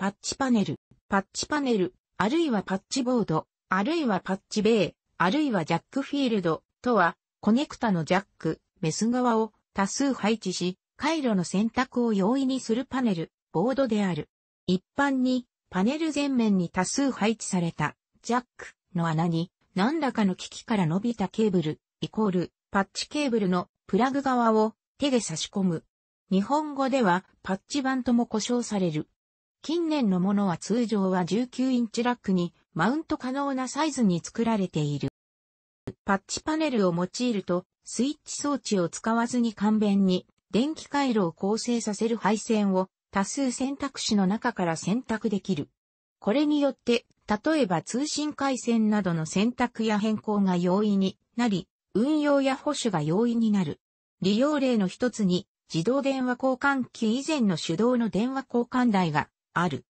パッチパネル、パッチパネル、あるいはパッチボード、あるいはパッチベイ、あるいはジャックフィールドとは、コネクタのジャック、メス側を多数配置し、回路の選択を容易にするパネル、ボードである。一般に、パネル前面に多数配置された、ジャックの穴に、何らかの機器から伸びたケーブル、イコール、パッチケーブルのプラグ側を手で差し込む。日本語では、パッチ版とも呼称される。近年のものは通常は19インチラックにマウント可能なサイズに作られている。パッチパネルを用いると、スイッチ装置を使わずに簡便に電気回路を構成させる配線を多数選択肢の中から選択できる。これによって、例えば通信回線などの選択や変更が容易になり、運用や保守が容易になる。利用例の一つに、自動電話交換機以前の手動の電話交換台がある。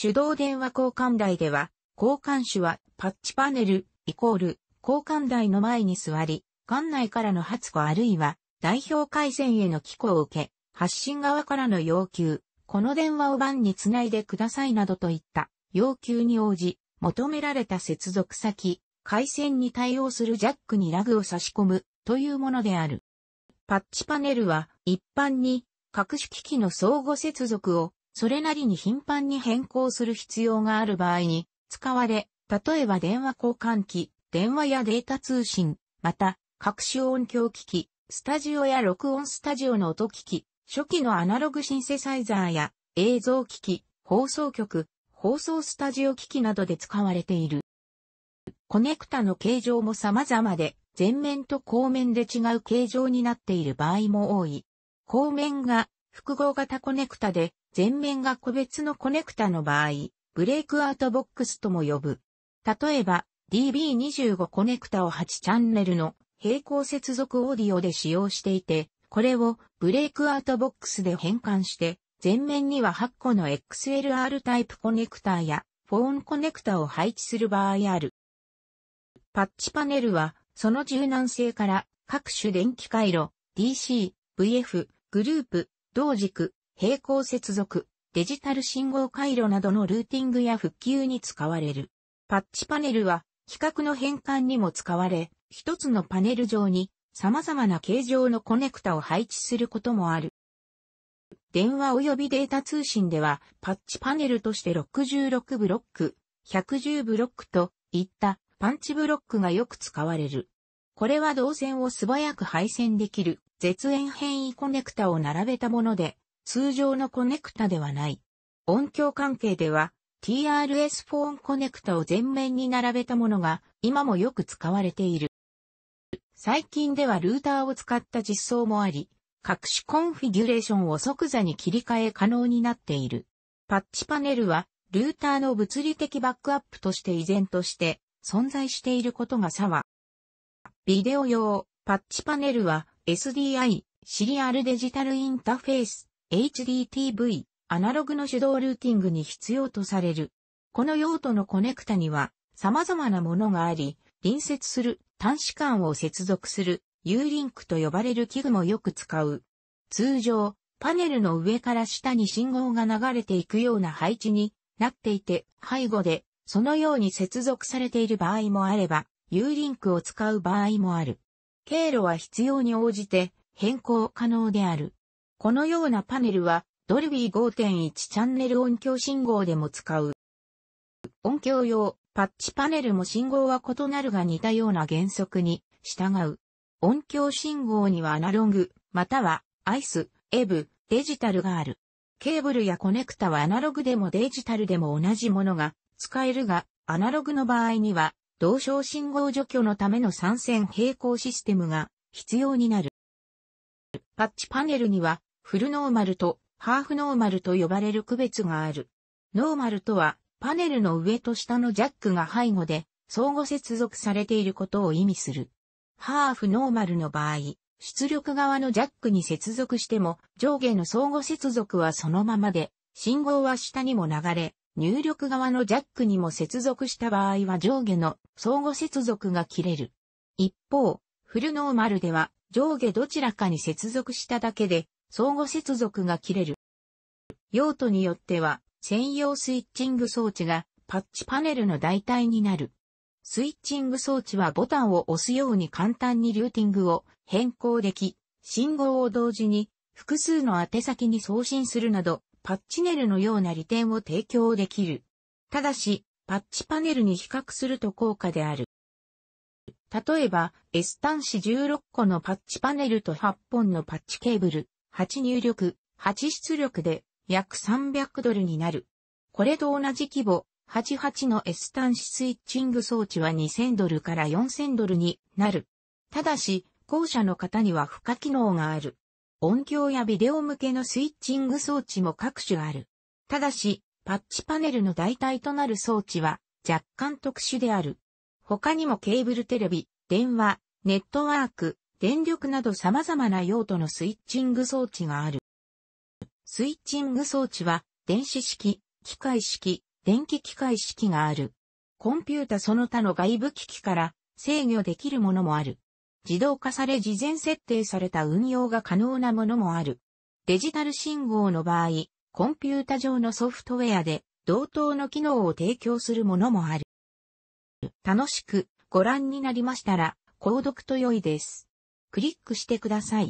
手動電話交換台では、交換手はパッチパネル、イコール、交換台の前に座り、館内からの発語あるいは、代表回線への寄稿を受け、発信側からの要求、この電話を番につないでくださいなどといった要求に応じ、求められた接続先、回線に対応するジャックにラグを差し込むというものである。パッチパネルは一般に各種機器の相互接続をそれなりに頻繁に変更する必要がある場合に使われ、例えば電話交換機、電話やデータ通信、また、各種音響機器、スタジオや録音スタジオの音機器、初期のアナログシンセサイザーや映像機器、放送局、放送スタジオ機器などで使われている。コネクタの形状も様々で、前面と後面で違う形状になっている場合も多い。後面が複合型コネクタで、前面が個別のコネクタの場合、ブレイクアウトボックスとも呼ぶ。例えば、DB25 コネクタを8チャンネルの平行接続オーディオで使用していて、これをブレイクアウトボックスで変換して、前面には8個の XLR タイプコネクタやフォーンコネクタを配置する場合ある。パッチパネルは、その柔軟性から各種電気回路、DC、VF、グループ、同軸、並行接続、デジタル信号回路などのルーティングや復旧に使われる。パッチパネルは、規格の変換にも使われ、一つのパネル上に様々な形状のコネクタを配置することもある。電話及びデータ通信では、パッチパネルとして66ブロック、110ブロックといったパンチブロックがよく使われる。これは導線を素早く配線できる絶縁変異コネクタを並べたもので、通常のコネクタではない。音響関係では TRS フォーンコネクタを前面に並べたものが今もよく使われている。最近ではルーターを使った実装もあり、各種コンフィギュレーションを即座に切り替え可能になっている。パッチパネルはルーターの物理的バックアップとして依然として存在していることが差は。ビデオ用パッチパネルは SDI シリアルデジタルインターフェース HDTV、アナログの手動ルーティングに必要とされる。この用途のコネクタには様々なものがあり、隣接する端子間を接続する U-Link と呼ばれる器具もよく使う。通常、パネルの上から下に信号が流れていくような配置になっていて、背後でそのように接続されている場合もあれば、U-Link を使う場合もある。経路は必要に応じて変更可能である。このようなパネルは、ドルビー5.1チャンネル音響信号でも使う。音響用、パッチパネルも信号は異なるが似たような原則に従う。音響信号にはアナログ、または、アイス、エブ、デジタルがある。ケーブルやコネクタはアナログでもデジタルでも同じものが使えるが、アナログの場合には、同床信号除去のための参線並行システムが必要になる。パッチパネルにはフルノーマルとハーフノーマルと呼ばれる区別がある。ノーマルとは、パネルの上と下のジャックが背後で相互接続されていることを意味する。ハーフノーマルの場合、出力側のジャックに接続しても上下の相互接続はそのままで、信号は下にも流れ、入力側のジャックにも接続した場合は上下の相互接続が切れる。一方、フルノーマルでは上下どちらかに接続しただけで相互接続が切れる。用途によっては、専用スイッチング装置がパッチパネルの代替になる。スイッチング装置はボタンを押すように簡単にルーティングを変更でき、信号を同時に複数の宛先に送信するなど、パッチネルのような利点を提供できる。ただし、パッチパネルに比較すると高価である。例えば、S 端子16個のパッチパネルと8本のパッチケーブル、8入力、8出力で約300ドルになる。これと同じ規模、88の S 端子スイッチング装置は2000ドルから4000ドルになる。ただし、後者の方には付加機能がある。音響やビデオ向けのスイッチング装置も各種ある。ただし、パッチパネルの代替となる装置は若干特殊である。他にもケーブルテレビ、電話、ネットワーク、電力など様々な用途のスイッチング装置がある。スイッチング装置は、電子式、機械式、電気機械式がある。コンピュータその他の外部機器から制御できるものもある。自動化され事前設定された運用が可能なものもある。デジタル信号の場合、コンピュータ上のソフトウェアで同等の機能を提供するものもある。楽しくご覧になりましたら、購読と良いです。クリックしてください。